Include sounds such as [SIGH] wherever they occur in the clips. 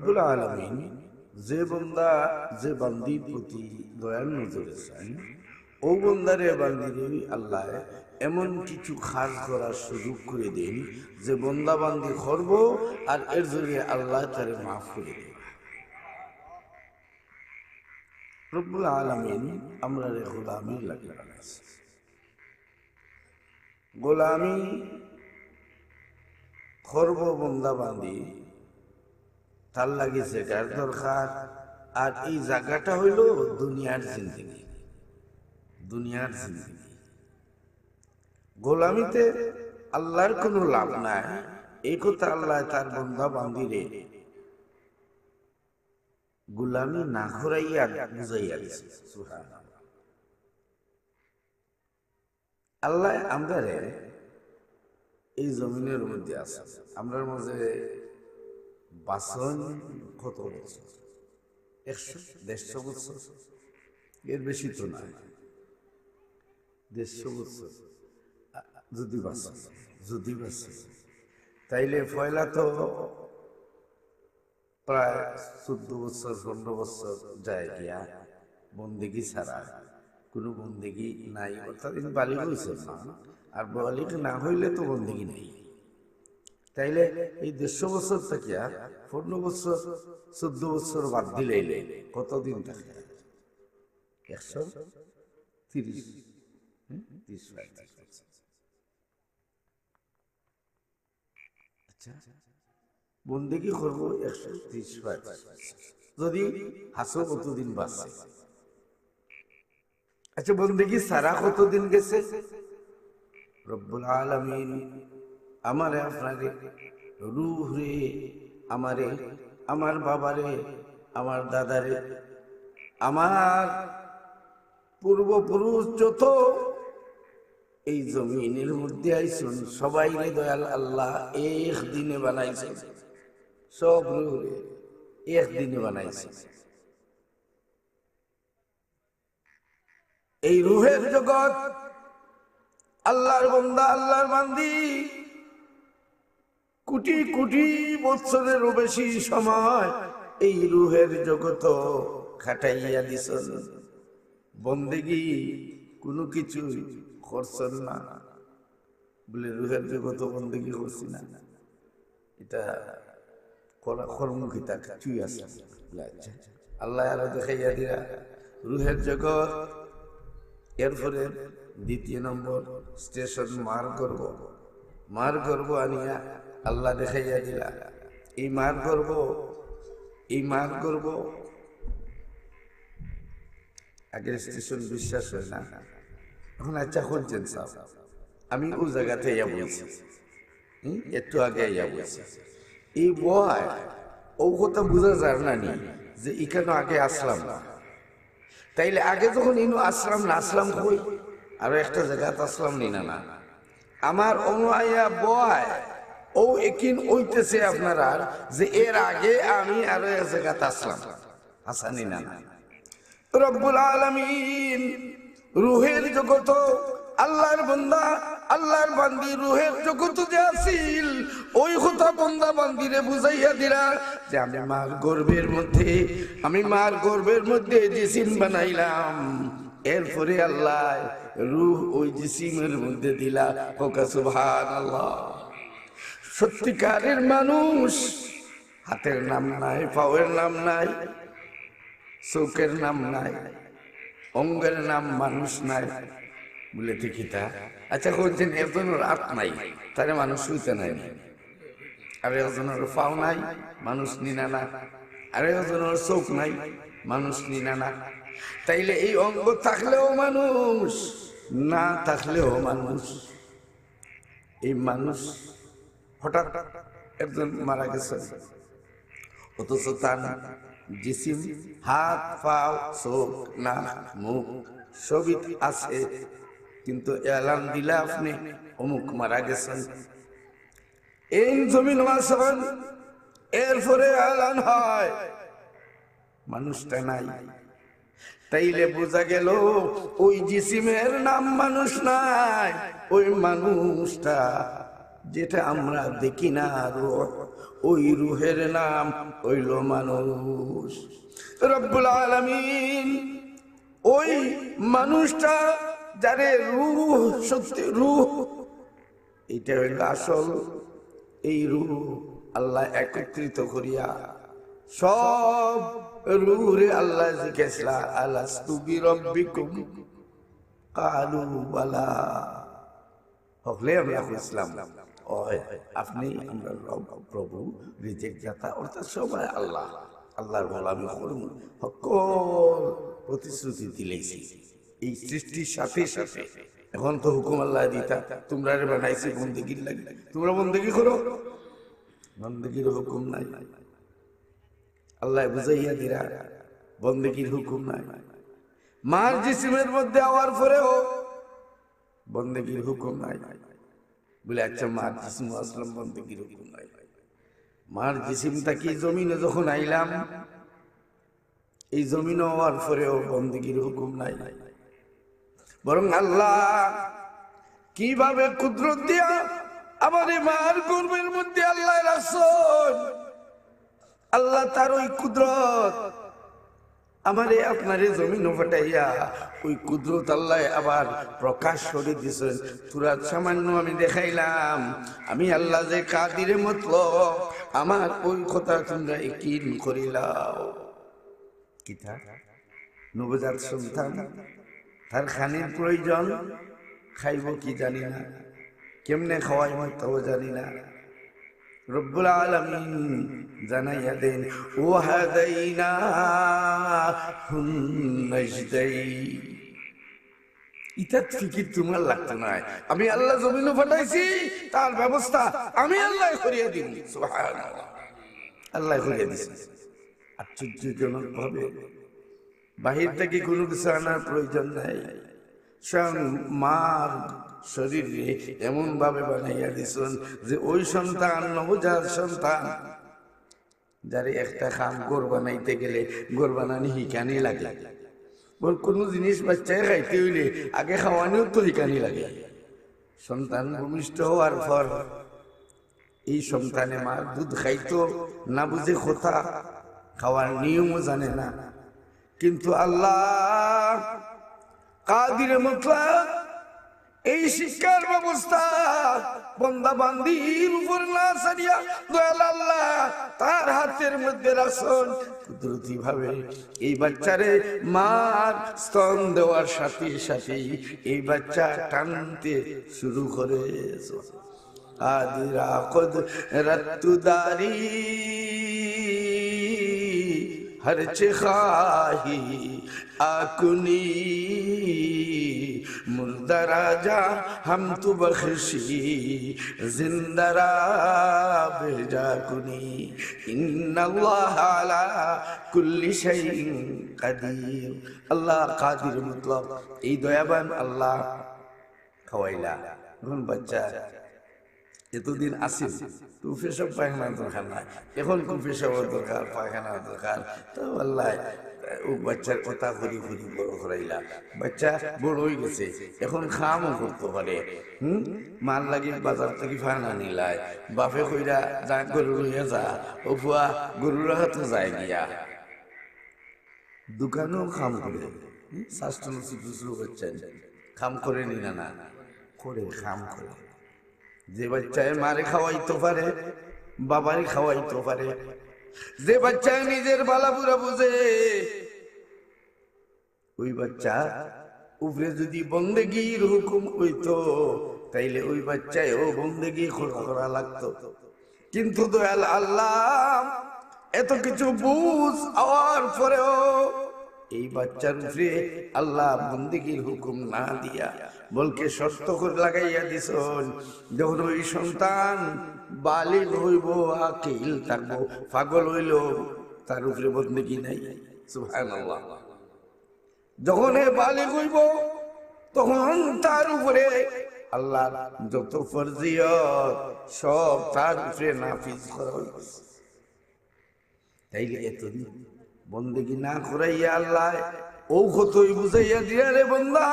আলামিন যে বন্দা যে বান্দির প্রতি দয়ার নজরে চান ও বন্দারে বান্দিরে আল্লাহ এমন কিছু খাস করার সুযোগ করে দেন যে বন্দা বান্দি করব আর এর জড়িয়ে আল্লাহ তার মাফ করে দেন রব্বুল আলামিন আমরা রে গোলামি লাগে গোলামি খর্ব বন্দা বান্দি তার লাগি সেটার দরকার আর এই জায়গাটা হইল দুনিয়ার জিন্দিগি দুনিয়ার জিন্দিগি গোলামিতে আল্লাহর কোনো লাভ নাই এই কথা আল্লাহ তার বন্ধা বান্ধিরে গোলামি না ঘুরাইয়া বুঝাইয়া দিছে আল্লাহ আমরা এই জমিনের মধ্যে আছে আমরা মাঝে বাসন কত বছর একশো দেড়শো বছর এর বেশি তো না দেড়শো বছর যদি বাসন যদি বাসন তাইলে পয়লা তো প্রায় চোদ্দ বছর পনেরো বছর যায় গিয়া বন্দেগি ছাড়া কোনো বন্দেগি নাই অর্থাৎ বালি হয়েছে না আর বালিক না হইলে তো বন্দেগি নেই তাইলে এই দেড়শো বছর থেকে আর পনেরো বছর চোদ্দ বছর বাদ দিলে কতদিন থাকে একশো তিরিশ তিরিশ আচ্ছা বন্দেগি করবো আচ্ছা, সারা কতদিন গেছে রব্বুল আলমিন আমারে আপনারে রুহ রে আমারে আমার বাবারে আমার দাদারে আমার পূর্বপুরুষ যত এই জমিনের মধ্যে আইসুন সবাই রে দয়াল আল্লাহ এক দিনে বানাইছে সব রে এক দিনে বানাইছে এই রুহের জগৎ আল্লাহর বন্দা আল্লাহর বান্দি কোটি কোটি বৎসরেরও বেশি সময় এই রুহের জগত খাটাইয়া দিস বন্দেগি কোনো কিছু করছেন না বলে রুহের জগত বন্দেগি করছি না এটা করা কর্মকিতা কিছুই আছে আল্লাহ আরো দেখাইয়া দিরা রুহের জগৎ এরপরে দ্বিতীয় নম্বর স্টেশন মার করব মার করব আনিয়া আল্লাহ দেখাইয়া দিলা এই মার গর্ব এই মার গর্ব আগের স্টেশন বিশ্বাস হয় না এখন আচ্ছা শুনছেন সাহ আমি ও জায়গাতে ইয়া বলছি একটু আগে ইয়া বলছি এই বয় ও কথা বোঝা যার না নি যে এখানে আগে আসলাম না তাইলে আগে যখন ইনু আসলাম না আসলাম কই আর একটা জায়গাতে আসলাম নি না না আমার অনুয়া বয় ও একিন ওইতেছে আপনারা যে এর আগে আমি আরো এক জায়গাতে আসলাম হাসানি না রব্বুল আলমিন রুহের জগত আল্লাহর বন্দা আল্লাহর বান্দি রুহের জগত যে আসিল ওই কথা বন্দা বান্দিরে বুঝাইয়া দিলা যে আমি মার গর্বের মধ্যে আমি মার গর্বের মধ্যে জিসিম বানাইলাম এরপরে আল্লাহ রুহ ওই জিসিমের মধ্যে দিলা ওকে সুবহান আল্লাহ সত্যিকারের মানুষ হাতের নাম নাই পাওয়ের নাম নাই চোখের নাম নাই অঙ্গের নাম মানুষ নাই বলে তা আচ্ছা কোনদিন একজনের আত নাই তারে মানুষ শুইতে নাই আর একজনের পাও নাই মানুষ নিনা না আর একজনের চোখ নাই মানুষ নিনা না তাইলে এই অঙ্গ থাকলেও মানুষ না থাকলেও মানুষ এই মানুষ হঠাৎ একজন মারা গেছে অথচ তার জিসিম হাত পাও চোখ না মুখ সবই আছে কিন্তু এলান দিলে আপনি অমুক মারা গেছেন এই জমি নামাজ এরপরে এলান হয় মানুষটা নাই তাইলে বোঝা গেল ওই জিসিমের নাম মানুষ নাই ওই মানুষটা যেটা আমরা দেখি না রুহ ওই রুহের নাম হইল মানুষ রব্বুল আলমিন ওই মানুষটা যারে রুহ সত্যি রুহ এটা হইল আসল এই রুহ আল্লাহ একত্রিত করিয়া সব রুহরে আল্লাহ জিজ্ঞাসা আল্লাহ তুবি রব্বিকুম কালু বালা হকলে আমরা ইসলাম হয় আপনি আমরা রব প্রভু রিজেক জাতা অর্থাৎ সবাই আল্লাহ আল্লাহর গোলামি করুন সকল প্রতিশ্রুতি দিলেছি এই সৃষ্টির সাথে সাথে এখন তো হুকুম আল্লাহ দিতা তোমরা রে বানাইছি বন্দেগির লাগে তোমরা বন্দেগি করো বন্দেগির হুকুম নাই আল্লাহ বুঝাইয়া দিরা বন্দেগির হুকুম নাই মার জিসিমের মধ্যে আওয়ার পরেও বন্দেগির হুকুম নাই বলে আচ্ছা মার জিসিম আসলাম বলতে কিরকম নয় মার জিসিম কি জমিনে যখন আইলাম এই জমিন হওয়ার পরেও বন্দীগীর হুকুম নাই বরং আল্লাহ কিভাবে কুদরত দিয়া আমার মার গর্বের মধ্যে আল্লাহ আল্লাহ তার ওই কুদরত আমারে আপনারে জমিন ফাটাইয়া ওই কুদরত আল্লাহ আবার প্রকাশ করে দিছেন তোরা সামান্য আমি দেখাইলাম আমি আল্লাহ যে কাদিরে মতল আমার ওই কথা তোমরা কিন করিলাও কিতা নবজাত সন্তান তার খানির প্রয়োজন খাইব কি জানি না কেমনে খাওয়াই হয় তাও জানি না রব্বুল আলমিন জানাইয়া দেন ও হাদাইনা ইতার ফিকির তোমার লাগতো না আমি আল্লাহ জমিন ফাটাইছি তার ব্যবস্থা আমি আল্লাহ করিয়া দিব আল্লাহ করিয়া দিছি আশ্চর্যজনক ভাবে বাহির থেকে কোনো কিছু আনার প্রয়োজন নাই স্বয়ং মার শরীরে এমনভাবে বানাইয়া দিছেন যে ওই সন্তান নবজাত সন্তান যারে একটা খাম গোর বানাইতে গেলে গোর বানানি হিকানি লাগে বল কোনো জিনিস বাচ্চায় খাইতে হইলে আগে খাওয়ানিও তো হিকানি লাগে সন্তান ভূমিষ্ঠ হওয়ার পর এই সন্তানে মার দুধ খাইতো না বুঝে কথা খাওয়ার নিয়মও জানে না কিন্তু আল্লাহ কাদিরে মতলাক এই শিক্ষার ব্যবস্থা বন্দা বান্দির উপর না সারিয়া দয়াল আল্লাহ তার হাতের মধ্যে রাসন কুদরতি এই বাচ্চারে মার স্তন দেওয়ার সাথে সাথে এই বাচ্চা টানতে শুরু করে আদি কদ রাত্তুদারি हर चाही आकुनी मुर्दा राजा हम तो बख्शी जिंदा भेजा कुनी इन अल्लाह कुल्ली शहीन কাদির আল্লাহ কাদির মতলব এই দয়াবান আল্লাহ খাওয়াইলা এখন বাচ্চা এতদিন আসিস কুফেসব পায়খানা দরকার নাই এখন কুফেসব দরকার পায়খানা দরকার তো আল্লাহ ও বাচ্চার কথা ঘুরি ঘুরি বড় করাইলা বাচ্চা বড় হয়ে গেছে এখন খামও করতে পারে হুম মাল লাগি বাজার থেকে ফানা নিলায় বাপে কইরা যা গরু রইয়া যা ও ফুয়া গরুর হাতে যায় গিয়া দোকানেও খাম করে স্বাস্থ্য শুরু করছেন খাম করে নিনা না করে খাম করে যে বাচ্চায় মারে খাওয়াইতে পারে খাওয়াই খাওয়াইতে পারে যে বাচ্চায় নিজের বালাপুরা বুঝে ওই বাচ্চা উপরে যদি বন্দেগীর হুকুম হইত তাইলে ওই বাচ্চায় ও বন্দেগি করা লাগতো কিন্তু দয়াল আল্লাহ এত কিছু বুঝ আওয়ার পরেও এই বাচ্চার উপরে আল্লাহ বন্দিগির হুকুম না দিয়া বলকে শর্ত করে লাগাইয়া দিস যখন ওই সন্তান বালিক হইব আকিল থাকবো পাগল হইল তার উপরে বন্দিগি নাই যখন এ বালিক হইব তখন তার উপরে আল্লাহ যত ফরজিয়ত সব তার উপরে নাফিজ করা হইব তাইলে নিয়ে বন্দেগি না করাইয়া আল্লাহ ও কতই বুঝাইয়া দিয়া রে বন্ধা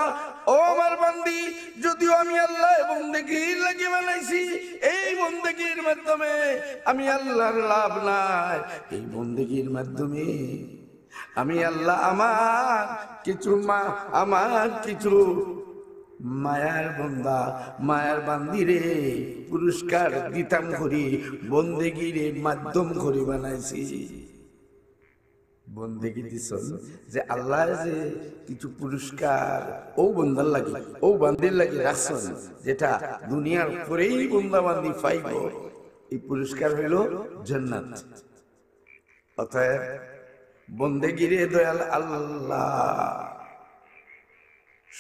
ও আমার বান্দি যদিও আমি আল্লাহ বন্দেগি লাগি বানাইছি এই বন্দেগির মাধ্যমে আমি আল্লাহর লাভ নাই এই বন্দেগির মাধ্যমে আমি আল্লাহ আমার কিছু মা আমার কিছু মায়ার বন্দা মায়ার রে পুরস্কার দিতাম করি বন্দেগিরে মাধ্যম করি বানাইছি বন্দেগি দিছন যে আল্লাহ যে কিছু পুরস্কার ও বন্দার লাগি ও বান্দির লাগি রাখছেন যেটা দুনিয়ার পরেই বন্দা বান্দি পাইব এই পুরস্কার হইল জান্নাত অতএব বন্দেগিরে দয়াল আল্লাহ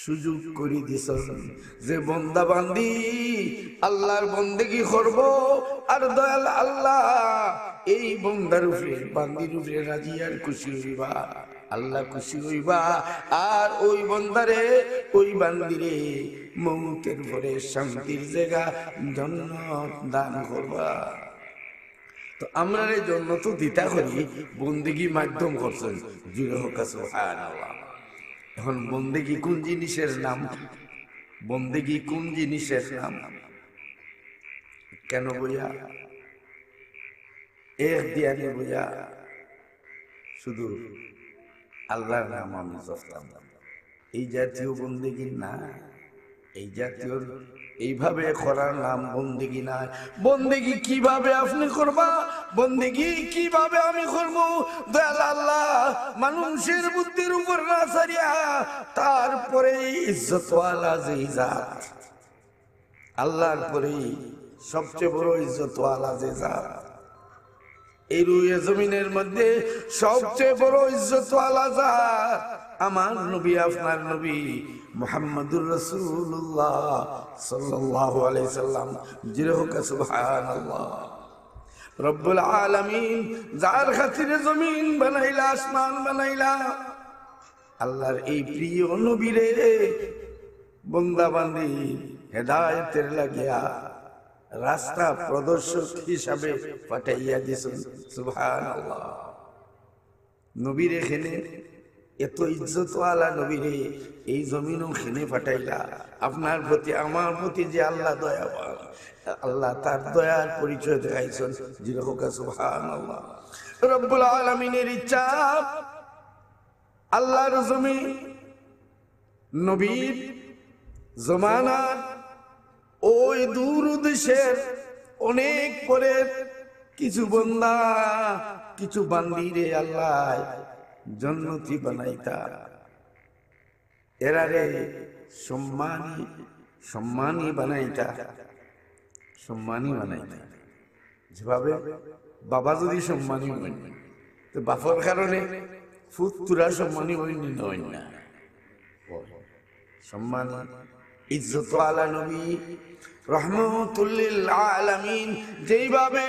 সুযোগ করে দিস যে বন্দা বান্দি আল্লাহর বন্দেগি করব আর দয়াল আল্লাহ এই বন্দার উপরে বান্দির উপরে রাজি আর খুশি হইবা আল্লাহ খুশি হইবা আর ওই বন্দারে ওই বান্দিরে মৌতের ভরে শান্তির জায়গা জন্ম দান করবা তো আমরা এই জন্য তো দিতা করি বন্দেগি মাধ্যম করছেন জুড়ে হোক আছে এখন বন্দেগি কোন জিনিসের নাম বন্দেগি কোন জিনিসের নাম কেন বোঝা এক দিয়ে বোঝা শুধু আল্লাহর নাম আমি এই জাতীয় বন্দেগি না এই জাতীয় এইভাবে করার নাম বন্দিগি নাই বন্দিগি কিভাবে আপনি করবা বন্দিগি কিভাবে আমি করব দয়াল আল্লাহ মানুষের বুদ্ধির উপর না সারিয়া তারপরে ইজ্জতওয়ালা জাত আল্লাহর পরেই সবচেয়ে বড় ইজ্জতওয়ালা যে জাত এই রুয়ে জমিনের মধ্যে সবচেয়ে বড় ইজ্জতওয়ালা জাত আমার নবী আপনার নবী মোহাম্মদুর রসুল্লাহ সাল্লাহ আলাইসাল্লাম জিরোহকা সুবহান আল্লাহ রব্বুল আলমিন যার খাতিরে জমিন বানাইলা আসমান বানাইলা আল্লাহর এই প্রিয় নবীরে বন্দাবান্দি হেদায়তের লাগিয়া রাস্তা প্রদর্শক হিসাবে পাঠাইয়া দিস সুভান নবীর এখানে এত ইজ্জতওয়ালা নবী রে এই জমিনও খেনে ফাটাইলা আপনার প্রতি আমার প্রতি যে আল্লাহ দয়াবান আল্লাহ তার দয়ার পরিচয় দেখাইছেন জিরহকা সুহান রব্বুল আলমিনের ইচ্ছা আল্লাহর জমি নবীর জমানা ওই দূর দেশের অনেক পরে কিছু বন্দা কিছু বান্দিরে আল্লাহ জন্নতি বানাইতা এরারে সম্মানী সম্মানী বানাইতা সম্মানী বানাইতা যেভাবে বাবা যদি সম্মানী হইন তো বাপর কারণে ফুতুরা সম্মানী হইনি নয় না সম্মান ইজ্জত আলা নবী রহমতুল্লিল আলামিন যেইভাবে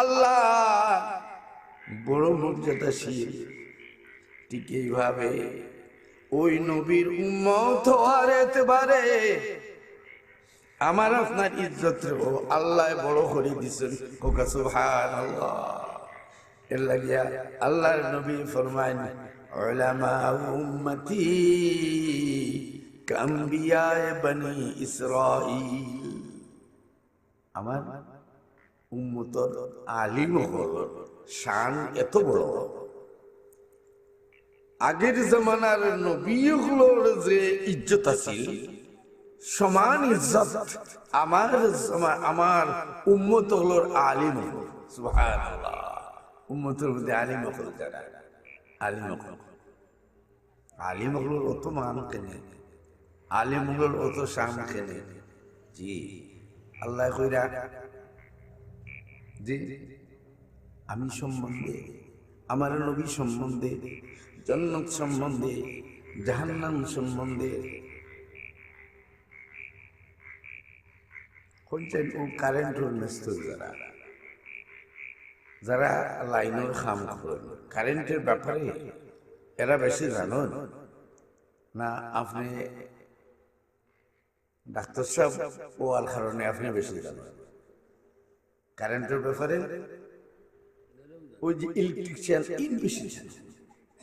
আল্লাহ বড় মর্যাদাশীল ঠিক এইভাবে ওই নবীর উম্মত হওয়ার এতবারে আমার আপনার ইজ্জত আল্লাহ বড় করে দিচ্ছেন সুহান এর লাগিয়া আল্লাহর নবী ফরমায় বনি আমার উম্মতর আলিম হল শান এত বড় আগের জমানার নবীগুলোর যে ইজ্জত আছিল সমান ইজ্জত আমার আমার উম্মত হলোর আলিম উম্মতের মধ্যে আলিম হল যারা আলিম হল আলিম হলোর অত মান কেনে আলিম হলোর অত শাম কেনে জি আল্লাহ কইরা জি আমি সম্বন্ধে আমার নবী সম্বন্ধে জন্নত সম্বন্ধে জাহান্নাম সম্বন্ধে হচ্ছেন ও কারেন্টর মিস্ত্র যারা যারা লাইনের খাম করেন কারেন্টের ব্যাপারে এরা বেশি জানেন না আপনি ডাক্তার সাহেব ও আল কারণে আপনি বেশি জানেন কারেন্টের ব্যাপারে ওই যে ইলেকট্রিশিয়ান ইন বেশি জানেন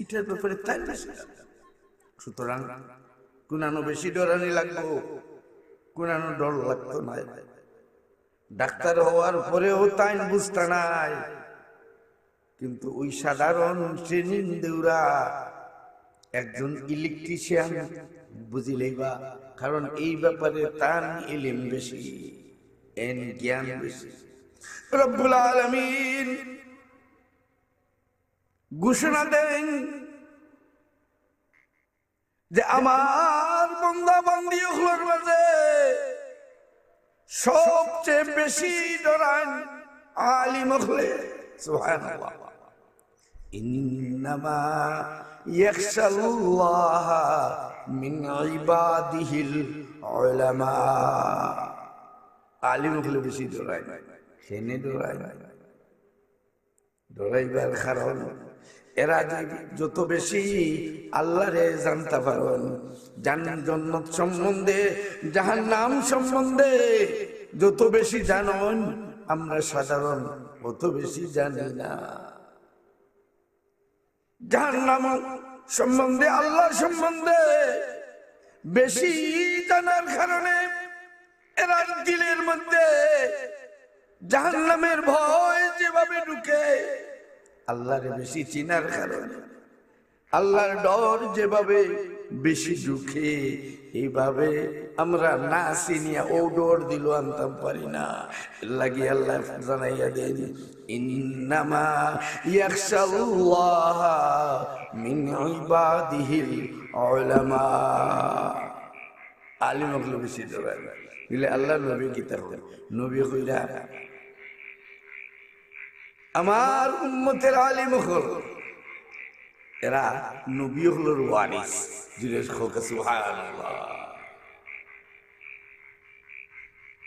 এটার ব্যাপারে তাই বেশি সুতরাং কোনানো বেশি ডরানি লাগবো কোনানো ডর লাগতো না ডাক্তার হওয়ার পরেও তাই বুঝতে নাই কিন্তু ওই সাধারণ ট্রেনিং দেউরা একজন ইলেকট্রিশিয়ান বুঝিলেই বা কারণ এই ব্যাপারে তার এলিম বেশি এন জ্ঞান বেশি রব্বুল আলমিন ঘোষণা দেন যে আমার বন্ধা বন্দি মাঝে সবচেয়ে বেশি ডরান আলী মখলে ইন্নামা বেশি ডরায় সেনে ডরায় কারণ এরা যত বেশি আল্লাহ রে জানতে পারবেন জান জন্নত সম্বন্ধে যাহার নাম সম্বন্ধে যত বেশি জানন আমরা সাধারণ অত বেশি জানি না যাহার নাম সম্বন্ধে আল্লাহ সম্বন্ধে বেশি জানার কারণে এরা দিলের মধ্যে জাহান নামের ভয় যেভাবে ঢুকে আল্লাহরে বেশি চিনার কারণে আল্লাহর ডর যেভাবে বেশি দুঃখে এইভাবে আমরা না চিনিয়া ও ডর দিল আনতাম পারি না লাগি আল্লাহ জানাইয়া দেন ইন্নামা ইয়াখশাল্লাহ মিন ইবাদিহিল উলামা আলিম বেশি ডরায় বলে আল্লাহ নবী কিতাব নবী কইরা আমার উম্মতের আলিম হল এরা নবী হলোর ওয়ারিস জুরেশ খোকা সুবহানাল্লাহ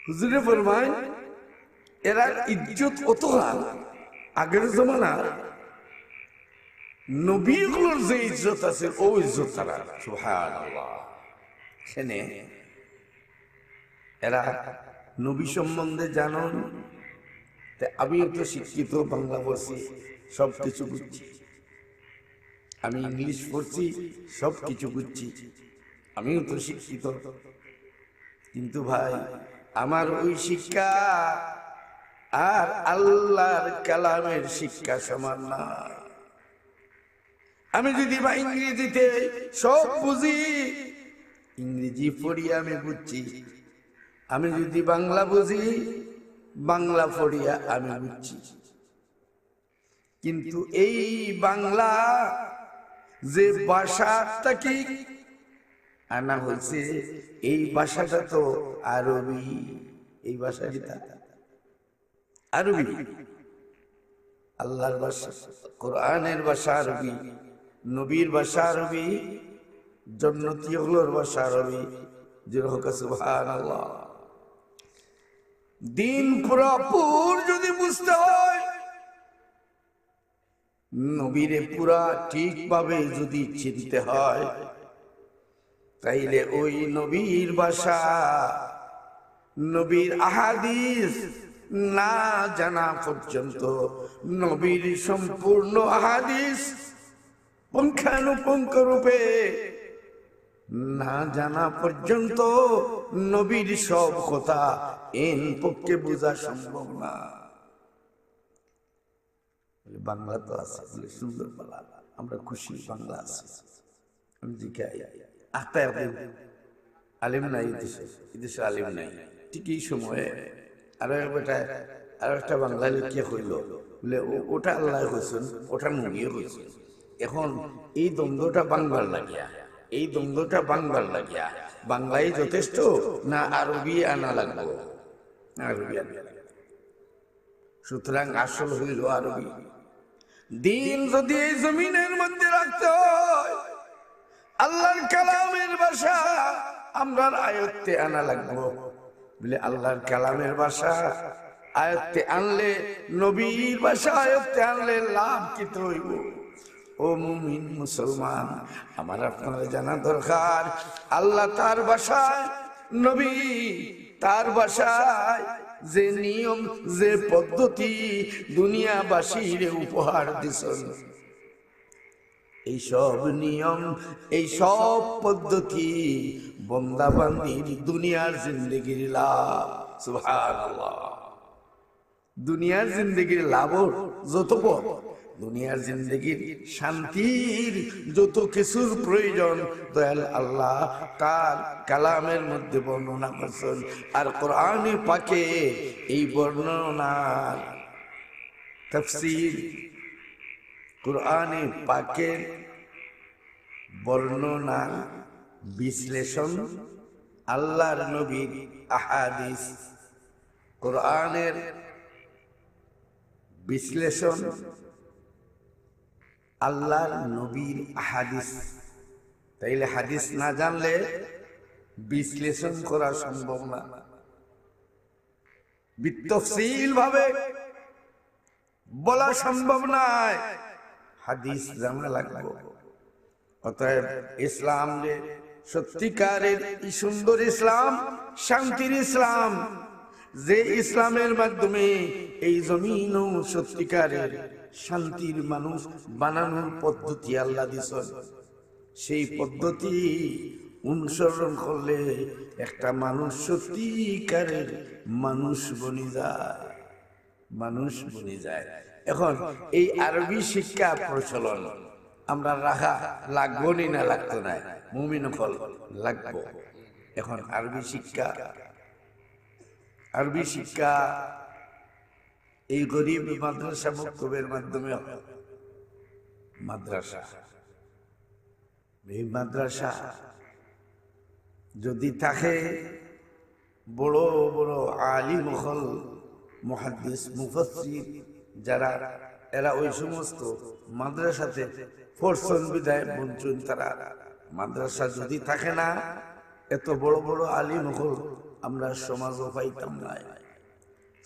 হুজুরে ফরমায় এরা ইজ্জত কত আগের জমানা নবীগুলোর যে ইজ্জত আছে ও ইজ্জত তারা সুবহানাল্লাহ সেনে এরা নবী সম্বন্ধে জানন আমি আমিও তো শিক্ষিত বাংলা বলছি সব কিছু বুঝছি আমি ইংলিশ পড়ছি সব কিছু বুঝছি আমিও তো শিক্ষিত কিন্তু ভাই আমার ওই শিক্ষা আর আল্লাহর কালামের শিক্ষা সমান না আমি যদি বা ইংরেজিতে সব বুঝি ইংরেজি পড়ি আমি বুঝছি আমি যদি বাংলা বুঝি বাংলা পড়িয়া আমি বুঝছি কিন্তু এই বাংলা যে ভাষাটা কি আনা হয়েছে এই ভাষাটা তো আরবি এই ভাষাটি আরবি আল্লাহর ভাষা কোরআনের ভাষা আরবি নবীর ভাষা আরবি জন্নতি হলোর ভাষা আরবি যেরকম আল্লাহ দিন পুরাপুর যদি বুঝতে হয় নবীরে পুরা ঠিকভাবে যদি চিনতে হয় তাইলে ওই নবীর বাসা নবীর আহাদিস না জানা পর্যন্ত নবীর সম্পূর্ণ আহাদিস পুঙ্খানুপুঙ্খ রূপে না জানা পর্যন্ত নবীর সব কথা এন পক্ষে বোঝা সম্ভব না বাংলা তো আছে সুন্দর বাংলা আমরা খুশি বাংলা আছে আমি জিজ্ঞাই আখতায় আলিম নাই এদেশে এদেশে আলিম নাই ঠিক এই সময়ে আরো একটা আরো একটা বাংলা লিখিয়া হইল বলে ওটা আল্লাহ হয়েছেন ওটা নবীও হয়েছেন এখন এই দ্বন্দ্বটা বাংলার লাগিয়া এই দ্বন্দ্বটা বাংলার লাগিয়া বাংলাই যথেষ্ট না আরবি আনা লাগবো আরবি সুতরাং আসল হইল আরবি দিন যদি এই জমিনের মধ্যে রাখতে হয় আল্লাহর কালামের বাসা আমরা আয়ত্তে আনা লাগবো বলে আল্লাহর কালামের বাসা আয়ত্তে আনলে নবীর ভাষা আয়ত্তে আনলে লাভ কি হইব ও মুমিন মুসলমান আমার আপনারা জানা দরকার আল্লাহ তার বাসায় নবী তার বাসায় যে নিয়ম যে পদ্ধতি দুনিয়াবাসীর উপহার দিছেন এই সব নিয়ম এই সব পদ্ধতি বন্দাবান্দির দুনিয়ার জিন্দগির লাভ সুহান দুনিয়ার জিন্দগির লাভ যত পথ দুনিয়ার জিন্দগির শান্তির যত কিছুর প্রয়োজন দয়াল আল্লাহ তার কালামের মধ্যে বর্ণনা করছেন আর কোরআনে পাকে এই বর্ণনার তফসিল কোরআনে পাকে বর্ণনা বিশ্লেষণ আল্লাহর নবীর আহাদিস কোরআনের বিশ্লেষণ আল্লাহর নবীর হাদিস তাইলে হাদিস না জানলে বিশ্লেষণ করা সম্ভব না বিত্তশীল ভাবে বলা সম্ভব নয় হাদিস জানা লাগল অতএব ইসলাম যে সত্যিকারের সুন্দর ইসলাম শান্তির ইসলাম যে ইসলামের মাধ্যমে এই জমিনও সত্যিকারের শান্তির মানুষ বানানোর পদ্ধতি আল্লাহ দিস সেই পদ্ধতি অনুসরণ করলে একটা মানুষ সত্যিকারের মানুষ বনে যায় মানুষ বনে যায় এখন এই আরবি শিক্ষা প্রচলন আমরা রাখা লাগবো না লাগতো না মুমিন ফল লাগবো এখন আরবি শিক্ষা আরবি শিক্ষা এই গরিব মাদ্রাসা মুক্তবের মাধ্যমে মাদ্রাসা এই মাদ্রাসা যদি থাকে বড় বড় আলী মহল মহাদিস মুফসির যারা এরা ওই সমস্ত মাদ্রাসাতে ফোরসন বিদায় বঞ্চন তারা মাদ্রাসা যদি থাকে না এত বড় বড় আলী মহল আমরা সমাজও পাইতাম না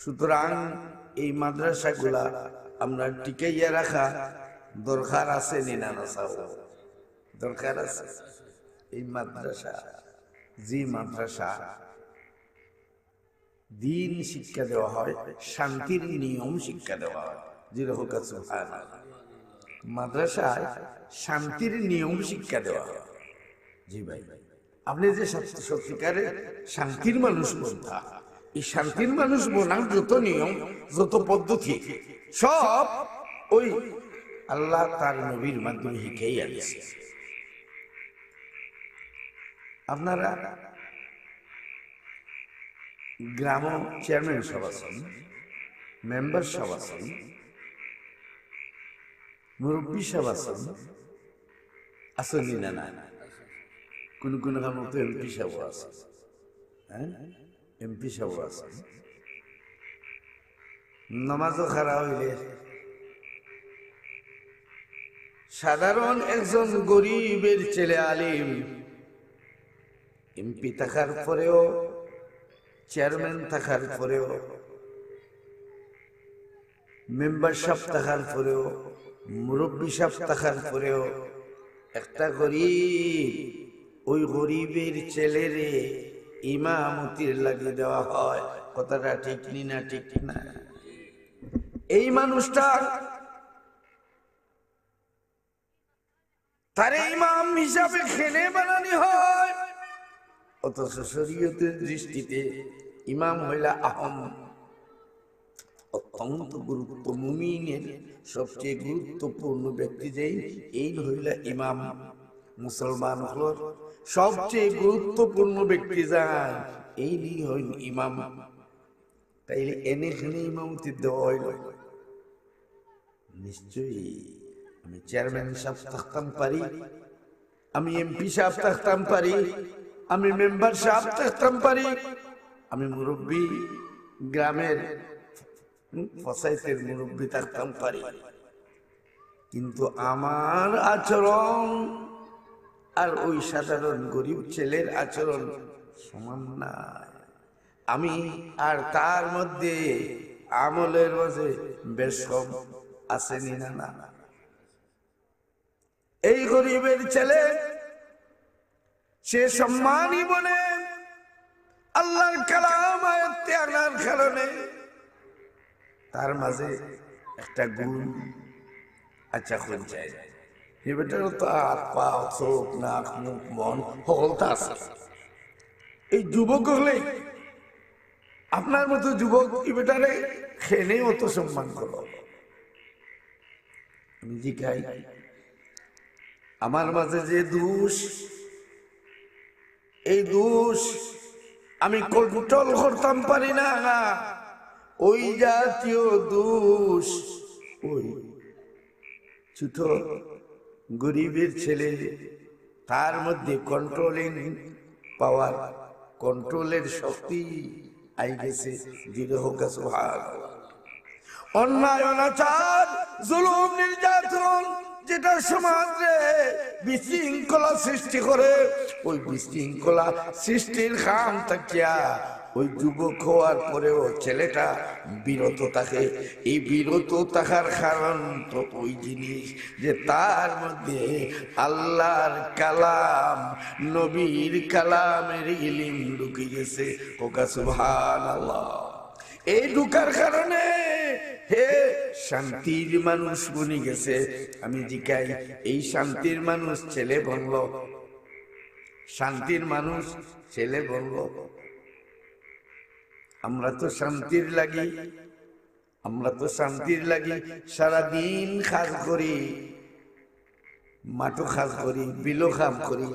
সুতরাং এই মাদ্রাসাগুলা আমরা টিকাইয়া রাখা দরকার আছে নিনানা দরকার আছে এই মাদ্রাসা যে মাদ্রাসা দিন শিক্ষা দেওয়া হয় শান্তির নিয়ম শিক্ষা দেওয়া হয় জিরহকা সুহান মাদ্রাসায় শান্তির নিয়ম শিক্ষা দেওয়া হয় জি ভাই আপনি যে সত্যিকারে শান্তির মানুষ বলতা এই শান্তির মানুষ বোনার যত নিয়ম যত পদ্ধতি সব ওই আল্লাহ তার নবীর মাধ্যমে শিখেই আছে আপনারা গ্রাম চেয়ারম্যান সব আছেন মেম্বার সব আছেন মুরব্বী সব আছেন আসেনি না না কোন কোন এমপি সব আছে হ্যাঁ এমপি সাহু আছে নামাজও খারাপ হইলে সাধারণ একজন গরিবের ছেলে আলিম এমপি থাকার পরেও চেয়ারম্যান থাকার পরেও মেম্বারশিপ থাকার পরেও মুরব্বী সাপ থাকার পরেও একটা গরিব ওই গরিবের ছেলেরে ইমামতির লাগিয়ে দেওয়া হয় কথাটা ঠিক নি না ঠিক না এই মানুষটা তারে ইমাম হিসাবে খেলে বানানি হয় অথচ শরীয়তের দৃষ্টিতে ইমাম হইলা আহম অত্যন্ত গুরুত্ব মুমিনের সবচেয়ে গুরুত্বপূর্ণ ব্যক্তি যেই এই হইলা ইমাম মুসলমান হল সবচেয়ে গুরুত্বপূর্ণ ব্যক্তি যান এই হইল ইমাম তাইলে এনে এনে ইমামতি দেওয়া হইল নিশ্চয়ই আমি চেয়ারম্যান সাহেব থাকতাম পারি আমি এমপি সাহেব থাকতাম পারি আমি মেম্বার সাহেব থাকতাম পারি আমি মুরব্বী গ্রামের পঞ্চায়েতের মুরব্বী থাকতাম পারি কিন্তু আমার আচরণ আর ওই সাধারণ গরিব ছেলের আচরণ সমান না আমি আর তার মধ্যে আমলের মাঝে বেশ কম আসেনি না না এই গরিবের ছেলে সে সম্মানই বলে আল্লাহর কালাম আয়ত্তে আনার কারণে তার মাঝে একটা গুণ আচ্ছা খুঁজে যায় এ বেটার তার পা চোখ নাক মুখ মন সকলটা এই যুবক হলেই আপনার মতো যুবক এ বেটারে খেলেই অত সম্মান করো আমি জিজ্ঞাই আমার মাঝে যে দোষ এই দোষ আমি কন্ট্রোল করতাম পারি না ওই জাতীয় দোষ ওই ছোট গরিবের ছেলে তার মধ্যে কন্ট্রোলিং পাওয়ার কন্ট্রোলের শক্তি আই গেছে দৃঢ় গাছ অন্যায় অনাচার জুলুম নির্যাতন যেটা সমাজে বিশৃঙ্খলা সৃষ্টি করে ওই বিশৃঙ্খলা সৃষ্টির খাম থাকিয়া ওই যুবক হওয়ার পরেও ছেলেটা বিরত থাকে এই বিরত থাকার কারণ তো ওই জিনিস যে তার মধ্যে আল্লাহর কালাম নবীর কালামের ইলিম ঢুকে গেছে ওকা সুভান আল্লাহ এই ঢুকার কারণে হে শান্তির মানুষ বনি গেছে আমি জিকাই এই শান্তির মানুষ ছেলে বলল শান্তির মানুষ ছেলে বলল আমরা তো শান্তির লাগি আমরা তো শান্তির লাগি সারাদিন খাস করি মাটু খাস করি বিলো খাম করি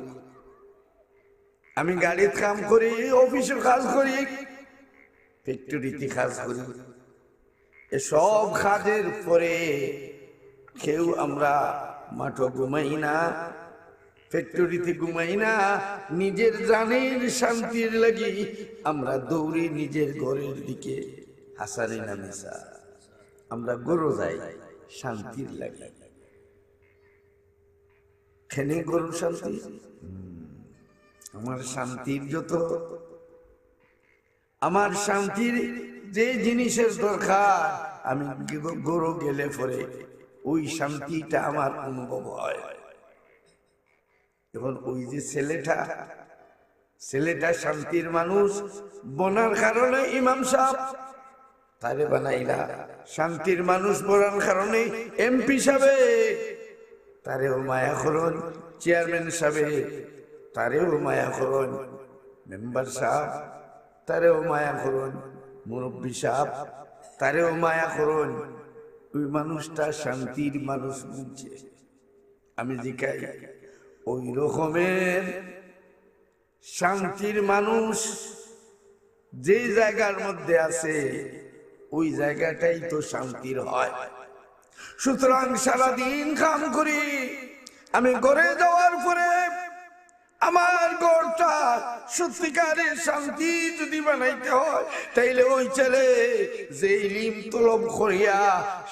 আমি গাড়ির কাম করি অফিসে কাজ করি ফ্যাক্টরিতে কাজ করি এসব কাজের পরে কেউ আমরা মাঠ ঘুমাই না ফ্যাক্টরিতে ঘুমাই না নিজের জানের শান্তির লাগি আমরা দৌড়ি নিজের ঘরের দিকে হাসানি না আমরা গরু যাই শান্তির লাগে খেনে গরু শান্তি আমার শান্তির যত আমার শান্তির যে জিনিসের দরকার আমি গরু গেলে পরে ওই শান্তিটা আমার অনুভব হয় এখন ওই যে ছেলেটা ছেলেটা শান্তির মানুষ বনার কারণে ইমাম সাহ তারে বানাই না শান্তির মানুষ বনার কারণে এমপি সাহেবে তারেও মায়া করুন চেয়ারম্যান সাহেবে তারেও মায়া করুন মেম্বার সাহ তারেও মায়া করুন মুরব্বী সাহ তারেও মায়া করুন ওই মানুষটা শান্তির মানুষ বুঝছে আমি জিকাই ওই রকমের শান্তির মানুষ যে জায়গার মধ্যে আছে ওই জায়গাটাই তো শান্তির হয় সুতরাং সারাদিন কাম করি আমি গড়ে যাওয়ার পরে আমার ঘরটা সত্যিকারের শান্তি যদি বানাইতে হয় তাইলে ওই ছেলে যে ইলিম তলব করিয়া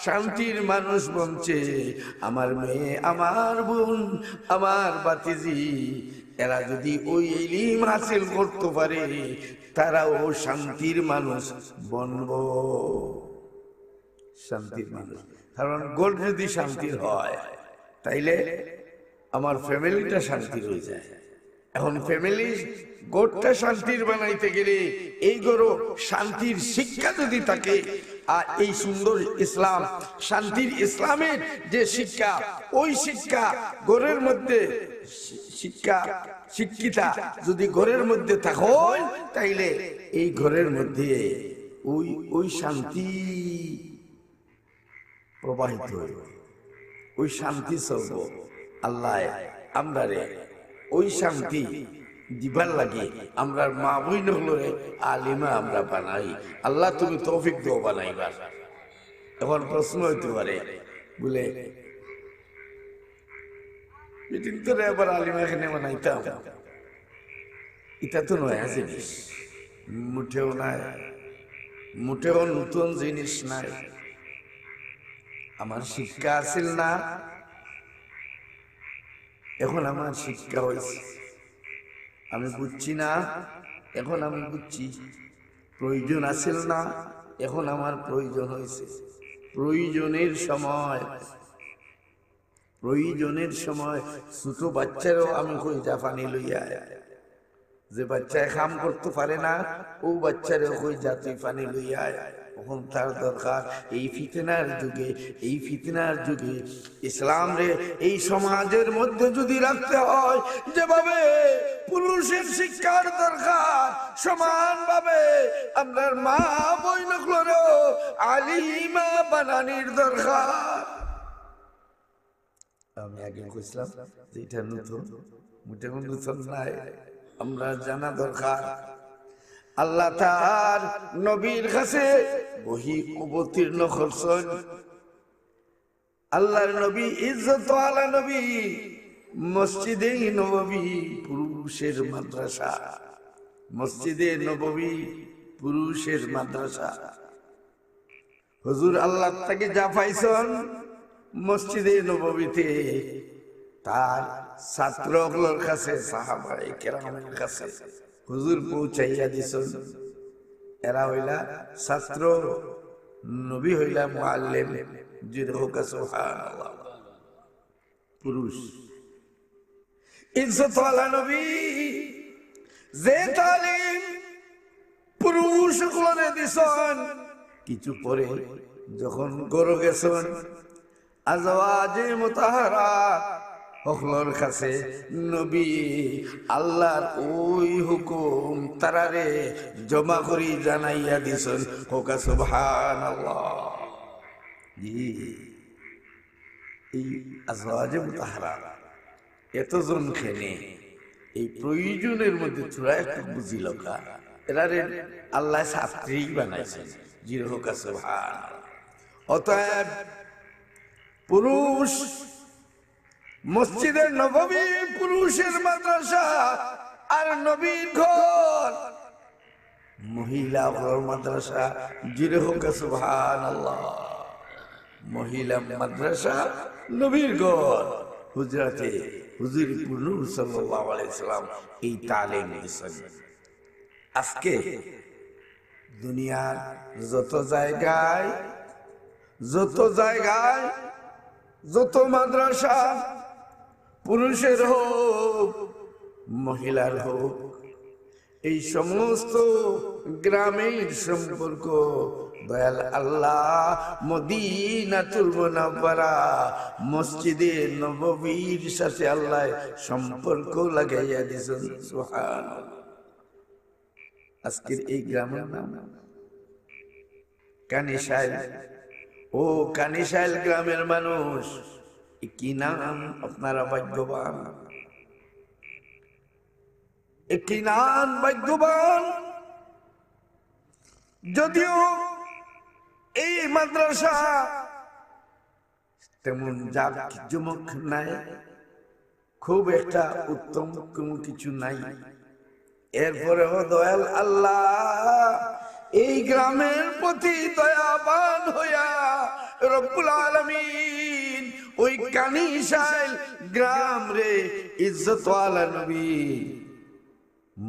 শান্তির মানুষ বনছে আমার মেয়ে আমার বোন আমার বাতিজি এরা যদি ওই ইলিম হাসিল করতে পারে তারা ও শান্তির মানুষ বনব শান্তির মানুষ কারণ গোল যদি শান্তির হয় তাইলে আমার ফ্যামিলিটা শান্তি হয়ে যায় এখন ফ্যামিলি গোটটা শান্তির বানাইতে গেলে এই গরো শান্তির শিক্ষা যদি থাকে আর এই সুন্দর ইসলাম শান্তির ইসলামের যে শিক্ষা ওই শিক্ষা গরের মধ্যে শিক্ষা শিক্ষিতা যদি ঘরের মধ্যে থাকো তাইলে এই ঘরের মধ্যে ওই ওই শান্তি প্রবাহিত ওই শান্তি সর্ব আল্লাহ আমরা ওই শান্তি দিবার লাগে আমরা মা বই হলো আলিমা আমরা বানাই আল্লাহ তুমি তৌফিক দিও বানাইবার এখন প্রশ্ন হইতে পারে বলে মিটিং তো এবার আলিমা এখানে বানাইতাম এটা তো নয়া জিনিস মুঠেও নাই মুঠেও নতুন জিনিস নাই আমার শিক্ষা আছিল না এখন আমার শিক্ষা হয়েছে আমি বুঝছি না এখন আমি বুঝছি প্রয়োজন আছে না এখন আমার প্রয়োজন হয়েছে প্রয়োজনের সময় প্রয়োজনের সময় ছোট বাচ্চারও আমি খৈজা পানি লইয়া যে বাচ্চায় কাম করতে পারে না ও বাচ্চারও খৈজা তুই পানি লইয়া আয় তখন তার দরকার এই ফিতনার যুগে এই ফিতনার যুগে ইসলাম রে এই সমাজের মধ্যে যদি রাখতে হয় যেভাবে পুরুষের শিক্ষার দরকার সমানভাবে আপনার মা বই আলিমা বানানির দরকার আমি আগে কইছিলাম যে এটা নতুন মুটে নতুন নাই আমরা জানা দরকার আল্লাহ তার নবীর কাছে বহি অবতীর্ণ করছেন আল্লাহর নবী ইজ্জত আলা নবী মসজিদে নবী পুরুষের মাদ্রাসা মসজিদে নবী পুরুষের মাদ্রাসা হজুর আল্লাহ তাকে যা পাইছেন মসজিদে নবীতে তার ছাত্রগুলোর কাছে সাহাবাই কেরামের কাছে হুজুর পৌঁছাইয়া দিস এরা হইলা শাস্ত্র নবী হইলা মুআল্লিম জিরহুকা সুবহানাল্লাহ পুরুষ ইজ্জত ওয়ালা নবী যে তালিম পুরুষ কোলে দিছেন কিছু পরে যখন গরু গেছেন আজওয়াজে মুতাহারা হকলোর কাছে নবী আল্লাহর ওই হুকুম তারারে জমা করি জানাইয়া দিছেন হোকা সুবহান এই আজওয়াজে মুতাহারা এতজন খেনে এই প্রয়োজনের মধ্যে তোরা একটু বুঝিল এরা আল্লাহ ছাত্রী বানাইছেন জিরহ কাছে ভার অতএব পুরুষ মসজিদের নবমী পুরুষের মাদ্রাসা আর নবীর ঘর মহিলা ঘর মাদ্রাসা জিরে হোক সুভান মহিলা মাদ্রাসা নবীর ঘর হুজরাতে হুজুর পুনুর এই তালেম দিয়েছেন আজকে দুনিয়ার যত জায়গায় যত জায়গায় যত মাদ্রাসা পুরুষের হোক মহিলার হোক এই সমস্ত গ্রামের সম্পর্ক দয়াল আল্লাহ মদিনাতুল পারা মসজিদে নববীর সাথে আল্লাহ সম্পর্ক লাগাইয়া দিছেন সুহান আজকের এই গ্রামের নাম কানিশাইল ও কানিশাইল গ্রামের মানুষ কি নাম আপনারা ভাগ্যবান কি নাম ভাগ্যবান যদিও এই মাদ্রাসা তেমন জাকজমক নাই খুব একটা উত্তম কোন কিছু নাই এরপরেও দয়াল আল্লাহ এই গ্রামের প্রতি দয়াবান হইয়া রব্বুল আলমী ওই কানিশাইল গ্রাম রে ইজ্জতওয়ালা নবী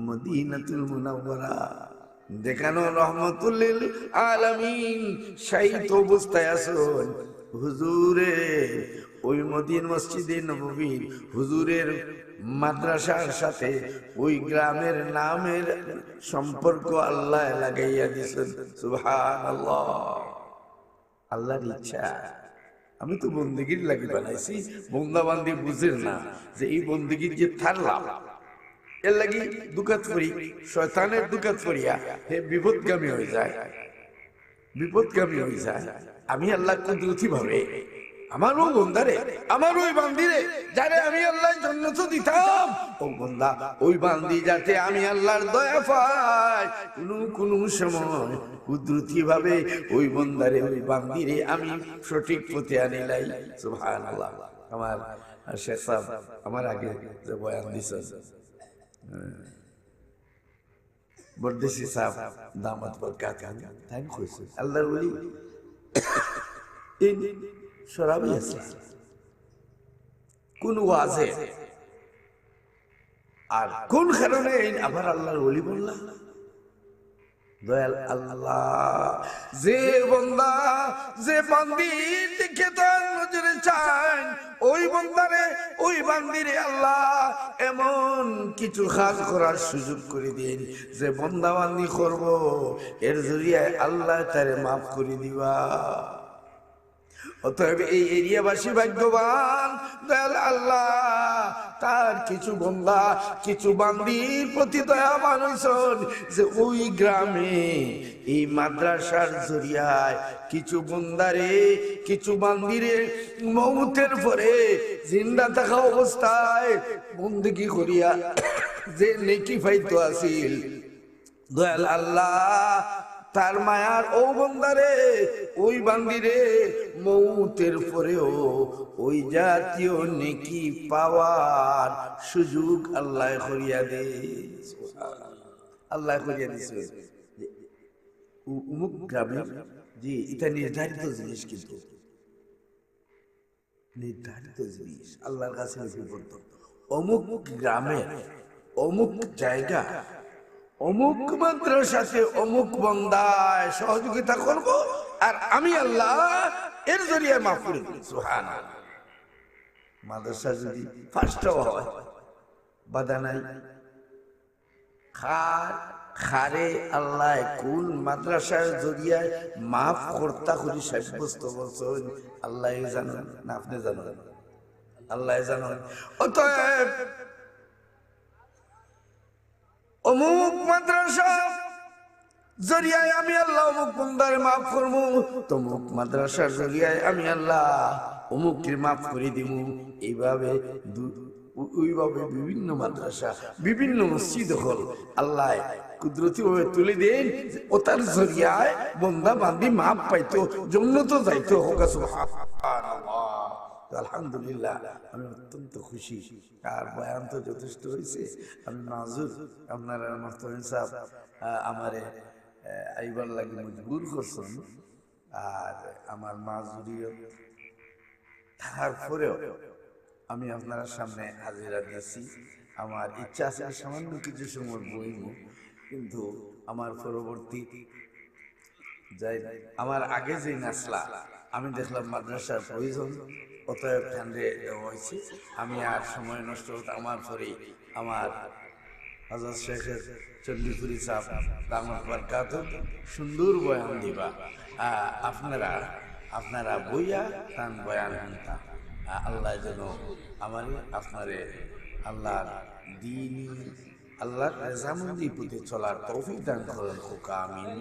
মদিনাতুল মুনাওয়ারা দেখানো রহমতুল্লিল আলামিন তো অবস্থায় আসুন হুজুরে ওই মদিন মসজিদে নবীর হুজুরের মাদ্রাসার সাথে ওই গ্রামের নামের সম্পর্ক আল্লাহ লাগাইয়া দিয়েছেন সুবহানাল্লাহ আল্লাহর ইচ্ছা আমি তো বন্দিগির লাগি বানাইছি বন্দা বান্দি বুঝেন না যে এই বন্দিগির যে থার লাভ এর লাগি দুকাত করি শয়তানের দুকাত করিয়া হে বিপদগামী হয়ে যায় বিপদগামী হয়ে যায় আমি আল্লাহ কুদরতি ভাবে আমারও বন্দারে আমার ওই বান্দিরে যারে আমি আল্লাহ তো দিতাম ও বন্দা ওই বান্দি যাতে আমি আল্লাহর দয়া পাই কোনো কোনো সময় কুদরতি ভাবে ওই বন্দারে ওই রে আমি সঠিক পথে আনিলাই সুহান আল্লাহ আমার শেখ আমার আগে যে বয়ান দিস হ্যাঁ। বরদেশি সাহেব দামাত বরকাত আল্লাহর বলি [COUGHS] আছে কোন ওয়াজে আর কোন কারণে আবার আল্লাহর বললাম দয়াল আল্লাহ যে বন্দা যে বান্দির দিকে নজরে চান ওই বন্দারে ওই বান্দিরে আল্লাহ এমন কিছু কাজ করার সুযোগ করে দিন যে বন্দা বান্দি করবো এর জরিয়ায় আল্লাহ তারে মাফ করে দিবা অতএব এই এরিয়াবাসী ভাগ্যবান দয়াল আল্লাহ তার কিছু বন্ধা কিছু বান্দির প্রতি দয়া মানুষ যে ওই গ্রামে এই মাদ্রাসার জরিয়ায় কিছু বন্ধারে কিছু বান্দিরে মৌতের পরে জিন্দা থাকা অবস্থায় বন্দুকি করিয়া যে নেকি ফাইতো আসিল দয়াল আল্লাহ তার মায়ার ও বন্দারে ওই বান্দিরে মৌতের পরেও ওই জাতীয় নেকি পাওয়ার সুযোগ আল্লাহ করিয়া দে আল্লাহ করিয়া দিছে উমুক গ্রামে জি এটা নির্ধারিত জিনিস কিন্তু নির্ধারিত জিনিস আল্লাহর কাছে অমুক গ্রামে অমুক জায়গা অমুক মন্ত্রের সাথে অমুক বন্দায় সহযোগিতা করব আর আমি আল্লাহ এর জরিয়ে মাফ করে সুহান মাদ্রাসা যদি ফার্স্টও হয় বাধা নাই খার খারে আল্লাহ কুল মাদ্রাসার জরিয়ায় মাফ কর্তা করি সাব্যস্ত বলছেন আল্লাহ জানেন না আপনি জানেন আল্লাহ জানেন অতএব অমুক মাদ্রাসা জরিয়ায় আমি আল্লাহ অমুক বন্দারে মাফ তমুক জরিয়ায় আমি আল্লাহ অমুককে মাফ করে এইভাবে ওইভাবে বিভিন্ন মাদ্রাসা বিভিন্ন মসজিদ হল আল্লাহ কুদরতি ভাবে তুলে দেন ও তার জরিয়ায় বন্দা বান্দি মাপ পাইতো জন্য তো যাইতো হোক আছে তো আলহামদুলিল্লাহ আমি অত্যন্ত খুশি আর বয়ান তো যথেষ্ট হয়েছে আমি মাজুর আপনারা মোস্তফিন সাহেব আমারে আইবার লাগে মজবুর করছেন আর আমার মাজুরিও তারপরেও আমি আপনার সামনে হাজিরা দিয়েছি আমার ইচ্ছা আছে সামান্য কিছু সময় বইব কিন্তু আমার পরবর্তী যাই আমার আগে যে নাসলা আমি দেখলাম মাদ্রাসার প্রয়োজন অতএব কেন্দ্রে দেওয়া হয়েছে আমি আর সময় নষ্ট হতে আমার পরে আমার হাজার শেখের চণ্ডীপুরি চাপ রামার কাত সুন্দর বয়ান দিবা আপনারা আপনারা বইয়া তান বয়ান আনতা আল্লাহ যেন আমার আপনার আল্লাহর দিন আল্লাহর রেজামন্দি পুঁতে চলার তৌফিক দান করেন হোকা আমিন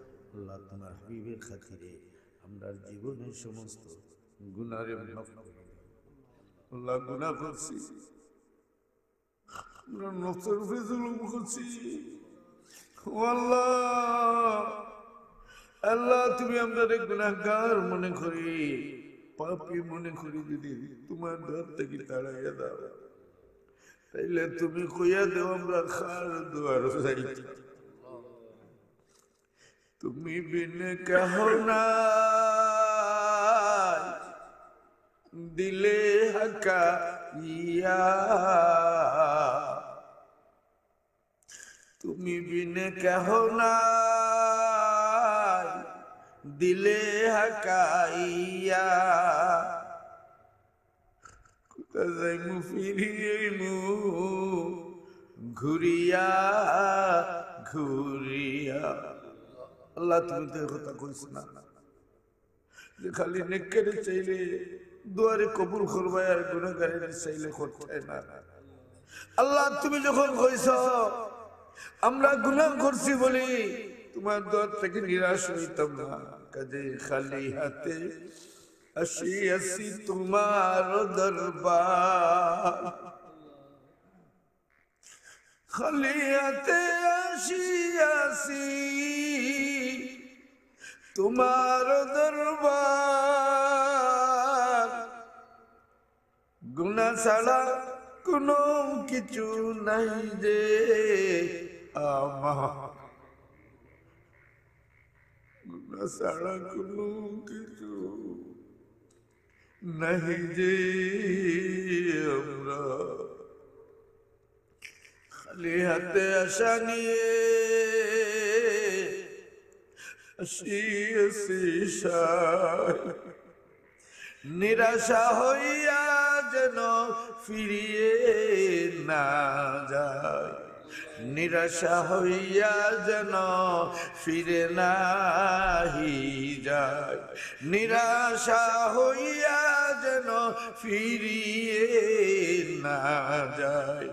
আল্লাহ তোমার হাবিবের খাতিরে আমরা জীবনের সমস্ত গুনারে আল্লাহ গুণা করছি আমরা নফসের উপরে জুলুম করছি আল্লাহ আল্লাহ তুমি আমাদের গুণাগার মনে করি পাপি মনে করি যদি তোমার ঘর থেকে তাড়াইয়া দাও তাইলে তুমি কইয়া দেও আমরা খার দুয়ার যাইছি তুমি বিন কেহ দিলে হাকা ইয়া তুমি বিন কেহ দিলে হাকা ইয়া কোথা যাইমু ফিরিয়েমু ঘুরিয়া ঘুরিয়া আল্লাহ তুমি তো কথা কইস না যে খালি নেকেরে চাইলে দুয়ারে কবুল করবাই আর গুণাগারে চাইলে করতে না আল্লাহ তুমি যখন কইছ আমরা গুণা করছি বলি তোমার দোয়ার থেকে নিরাশ হইতাম না কাজে খালি হাতে আসি আসি তোমার দরবার খালি হাতে আসি আসি তোমার দরবার গুণা ছাড়া কোনো কিছু নাই রে গুণা ছাড়া কোনো কিছু নাই রে আমরা খালি হাতে আসা নিয়ে নিরাশা হইয়া যেন ফিরিয়ে না যায় নিরাশা হইয়া যেন ফিরে নাহি যায় নিরাশা হইয়া যেন ফিরিয়ে না যায়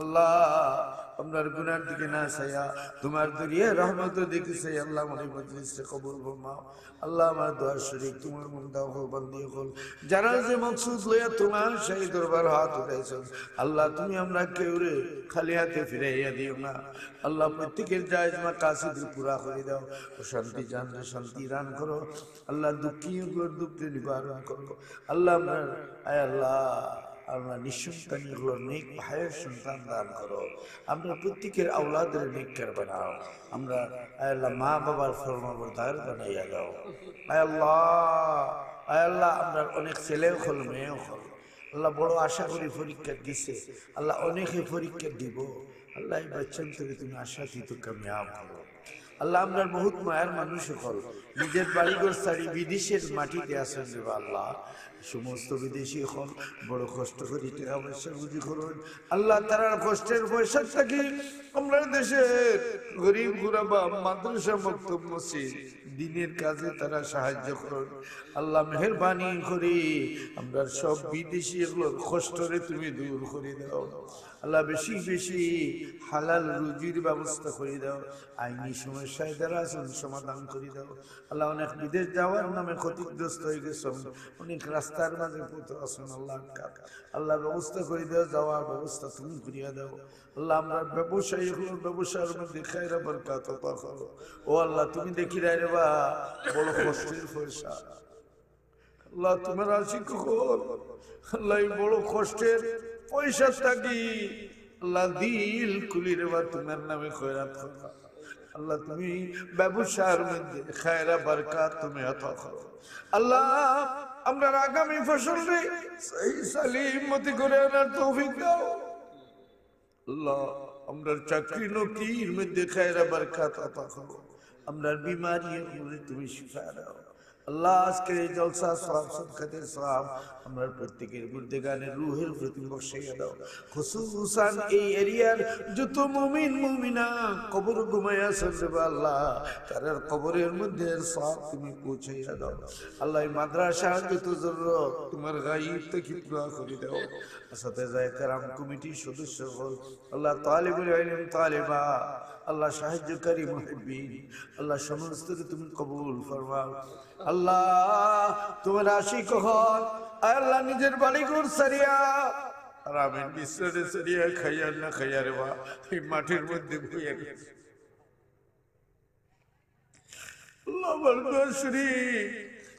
আল্লাহ আপনার গুনার দিকে না সাইয়া তোমার দরিয়া রহমত দেখে সাই আল্লাহ মনে মজলিসে কবুল ফরমাও আল্লাহ আমার দোয়ার শরীফ তোমার মুন্দা হোক বন্দি হোক যারা যে মকসুদ লইয়া তোমার সেই দরবার হাত উঠাইছ আল্লাহ তুমি আমরা কেউ রে খালি হাতে ফিরাইয়া দিও না আল্লাহ প্রত্যেকের জায়জ মা কাশিদ পুরা করে দাও ও শান্তি জানলে শান্তি রান করো আল্লাহ দুঃখী দুঃখ নিবারণ করো আল্লাহ আমরা আয় আল্লাহ আল্লাহ নিঃসন্তান নেক ভাইয়ের সন্তান দান করো আমরা প্রত্যেকের আওলাদের নেককার বানাও আমরা আল্লাহ মা বাবার ফর্মাবরদার বানাইয়া দাও আল্লাহ আল্লাহ আমরা অনেক ছেলেও হল মেয়েও হল আল্লাহ বড় আশা করে পরীক্ষা দিছে আল্লাহ অনেকে পরীক্ষা দিব আল্লাহ এই বাচ্চান্তরে তুমি দিত কামিয়াব হলো আল্লাহ আমরা বহুত মায়ের মানুষ হল নিজের বাড়িঘর সারি বিদেশের মাটিতে আসেন রে আল্লাহ সমস্ত বিদেশি হল বড় কষ্ট করি টাকা পয়সা বুঝি করুন আল্লাহ তারার কষ্টের পয়সা থাকি আমরা দেশের গরিব গুরাবা মাদ্রাসা মক্তব্য মসজিদ দিনের কাজে তারা সাহায্য করুন আল্লাহ মেহরবানি করে আমরা সব বিদেশি কষ্টরে তুমি দূর করে দাও আল্লাহ বেশি বেশি হালাল রুজির ব্যবস্থা করে দাও আইনি সমস্যায় দ্বারা সমাধান করে দাও আল্লাহ অনেক বিদেশ যাওয়ার নামে ক্ষতিগ্রস্ত হয়ে গেছে অনেক রাস্তার মাঝে পুত্র আসুন আল্লাহ আল্লাহ ব্যবস্থা করে দাও যাওয়ার ব্যবস্থা তুমি করিয়া দাও আল্লাহ আমরা ব্যবসায়ী ব্যবসার মধ্যে খায়রা বরকাত ও আল্লাহ তুমি দেখি রায় পয়সা আল্লাহ কষ্টের পয়সা আল্লাহ দিল খুলি রে বা তোমার নামে তুমি ব্যবসার মধ্যে খায়রা বারকাত তুমি আল্লাহ আমরা আগামী ফসল রে সেই করে আনার তৌফিক দাও আল্লাহ আমরা চাকরি নকির মধ্যে খায়রা বারকাত আতা করো আমরা বিমারি হলে তুমি শিফা দাও আল্লাহ আজকে এই জলসা সব সদখাতে সব আমরা প্রত্যেকের গুরুদে গানের রুহের প্রতি বসাইয়া দাও খুসুসান এই এরিয়ার যত মুমিন মুমিনা কবর ঘুমাইয়া সরবে আল্লাহ তার কবরের মধ্যে সব তুমি পৌঁছাইয়া দাও আল্লাহ মাদ্রাসা যত জরুরত তোমার গাইব থেকে পুরা করে দাও সাথে যায় কারাম কমিটির সদস্য হল আল্লাহ তালিবুল আলম তালিবা আল্লাহ সাহায্যকারী মহিবিন আল্লাহ সমস্ত তুমি কবুল ফরমাও আল্লাহ তোমার আশিক হল আল্লাহ নিজের বাড়ি বাড়িঘর সারিয়া আরামের বিশ্রামে সারিয়া খাইয়া না খাইয়া রে বা এই মাঠের মধ্যে বইয়া গেছে আল্লাহ শরীফ